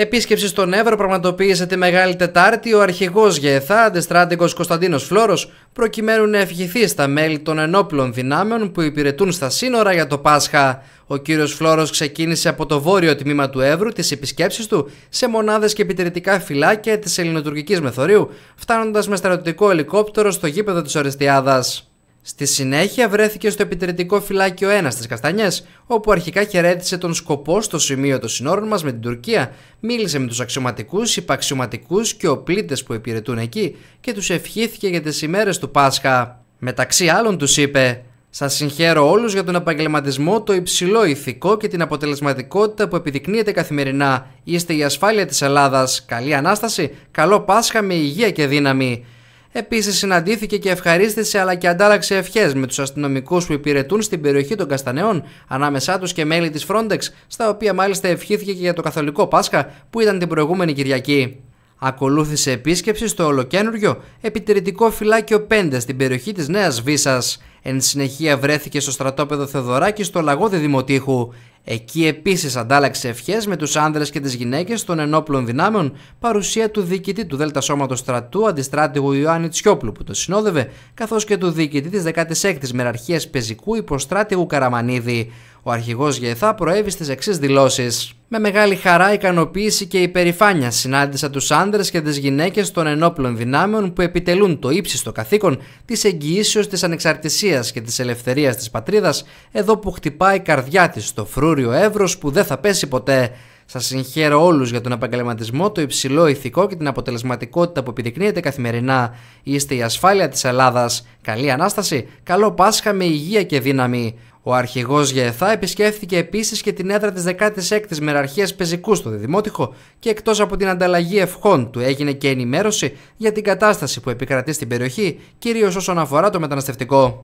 Επίσκεψη στον Εύρο πραγματοποίησε τη Μεγάλη Τετάρτη ο αρχηγός ΓΕΘΑ, αντιστράτηγος Κωνσταντίνος Φλόρο, προκειμένου να ευχηθεί στα μέλη των ενόπλων δυνάμεων που υπηρετούν στα σύνορα για το Πάσχα. Ο κύριος Φλόρο ξεκίνησε από το βόρειο τμήμα του Εύρου τις επισκέψεις του σε μονάδες και επιτηρητικά φυλάκια της ελληνοτουρκικής μεθορίου, φτάνοντας με στρατιωτικό ελικόπτερο στο γήπεδο της Οριστιάδας. Στη συνέχεια βρέθηκε στο επιτρετικό φυλάκιο 1 στις Καστανιές, όπου αρχικά χαιρέτησε τον σκοπό στο σημείο των συνόρων μας με την Τουρκία, μίλησε με τους αξιωματικούς, υπαξιωματικούς και οπλίτες που υπηρετούν εκεί και τους ευχήθηκε για τις ημέρες του Πάσχα. Μεταξύ άλλων τους είπε Σας συγχαίρω όλους για τον επαγγελματισμό, το υψηλό ηθικό και την αποτελεσματικότητα που επιδεικνύεται καθημερινά. Είστε η ασφάλεια της Ελλάδας. Καλή ανάσταση, καλό Πάσχα με υγεία και δύναμη. Επίσης συναντήθηκε και ευχαρίστησε αλλά και αντάλλαξε ευχές με τους αστυνομικούς που υπηρετούν στην περιοχή των Καστανεών, ανάμεσά τους και μέλη της Frontex, στα οποία μάλιστα ευχήθηκε και για το Καθολικό Πάσχα που ήταν την προηγούμενη Κυριακή. Ακολούθησε επίσκεψη στο ολοκένουργιο επιτηρητικό φυλάκιο 5 στην περιοχή της Νέας Βίσας. Εν συνεχεία βρέθηκε στο στρατόπεδο Θεοδωράκης στο λαγόδι Δημοτήχου. Εκεί επίσης αντάλλαξε ευχές με τους άνδρες και τις γυναίκες των ενόπλων δυνάμεων παρουσία του διοικητή του Δέλτα Σώματος Στρατού αντιστράτηγου Ιωάννη Τσιόπλου που το συνόδευε καθώς και του διοικητή της 16ης Μεραρχίας Πεζικού υποστράτηγου Καραμανίδη. Ο αρχηγός Γεθά προέβη στις εξής δηλώσεις. Με μεγάλη χαρά, ικανοποίηση και υπερηφάνεια συνάντησα τους άντρες και τις γυναίκες των ενόπλων δυνάμεων που επιτελούν το ύψιστο καθήκον της εγγυήσεως της ανεξαρτησίας και της ελευθερίας της πατρίδας εδώ που χτυπάει η καρδιά της στο φρούριο εύρος που δεν θα πέσει ποτέ. Σας συγχαίρω όλους για τον επαγγελματισμό, το υψηλό ηθικό και την αποτελεσματικότητα που επιδεικνύεται καθημερινά. Είστε η ασφάλεια της Ελλάδας. Καλή ανάσταση, καλό Πάσχα με υγεία και δύναμη. Ο αρχηγός ΓΕΘΑ επισκέφθηκε επίσης και την έδρα της 16η Μεραρχίας Πεζικού στο Δημότυχο και εκτός από την ανταλλαγή ευχών του έγινε και ενημέρωση για την κατάσταση που επικρατεί στην περιοχή, κυρίως όσον αφορά το μεταναστευτικό.